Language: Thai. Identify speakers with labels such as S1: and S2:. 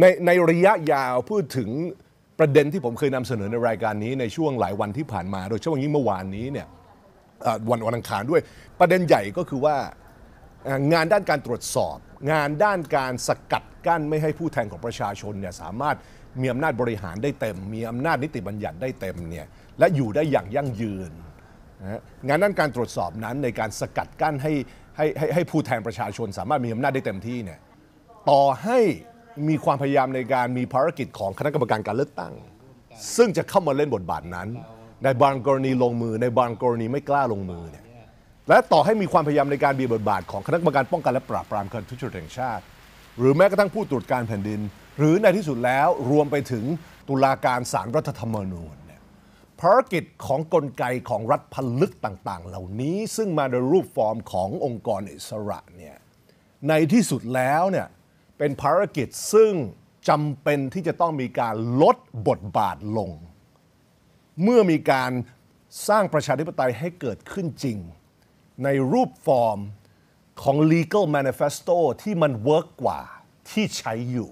S1: ในในระยะยาวพูดถึงประเด็นที่ผมเคยนำเสนอในรายการนี้ ในช่วงหลายวันที่ผ่านมาโดยเฉพาะยิ่งเมื่อวานนี้เนี่ยวันวันอังคารด้วย ประเด็นใหญ่ก็คือว่างานด้านการตรวจสอบ งานด้านการสกัดกั้นไม่ให้ผู้แทนของประชาชนเนี่ยสามารถมีอำนาจบริหารได้เต็ม มีอำนาจนิติบัญญัติได้เต็มเนี่ยและอยู่ได้อย่างยั่งยืนงานด้านการตรวจสอบนั้นในการสกัดกั้นให้ให้ให้ผู้แทนประชาชนสามารถมีอำนาจได้เต็มที่เนี่ยต่อให้มีความพยายามในการมีภารกิจของคณะกรรมการการเลือกตั้งซึ่งจะเข้ามาเล่นบทบาทนั้นในบางกรณีลงมือ ในบางกรณีไม่กล้าลงมือเนี่ยและต่อให้มีความพยายามในการบีบทบาท ของคณะกรรมการป้องกันและปราบปรามการทุจริตแห่งชาติ หรือแม้กระทั่งผู้ตรวจการแผ่นดิน หรือในที่สุดแล้วรวมไปถึงตุลาการสารรัฐธรรมนูญภารกิจของกลไกของรัฐพันลึกต่างๆ เหล่านี้ซึ่งมาในรูปฟอร์มขององค์กรอิสระเนี่ยในที่สุดแล้วเนี่ยเป็นภารกิจซึ่งจำเป็นที่จะต้องมีการลดบทบาทลง เมื่อมีการสร้างประชาธิปไตยให้เกิดขึ้นจริง ในรูปฟอร์มของ legal manifesto ที่มันเวิร์กกว่าที่ใช้อยู่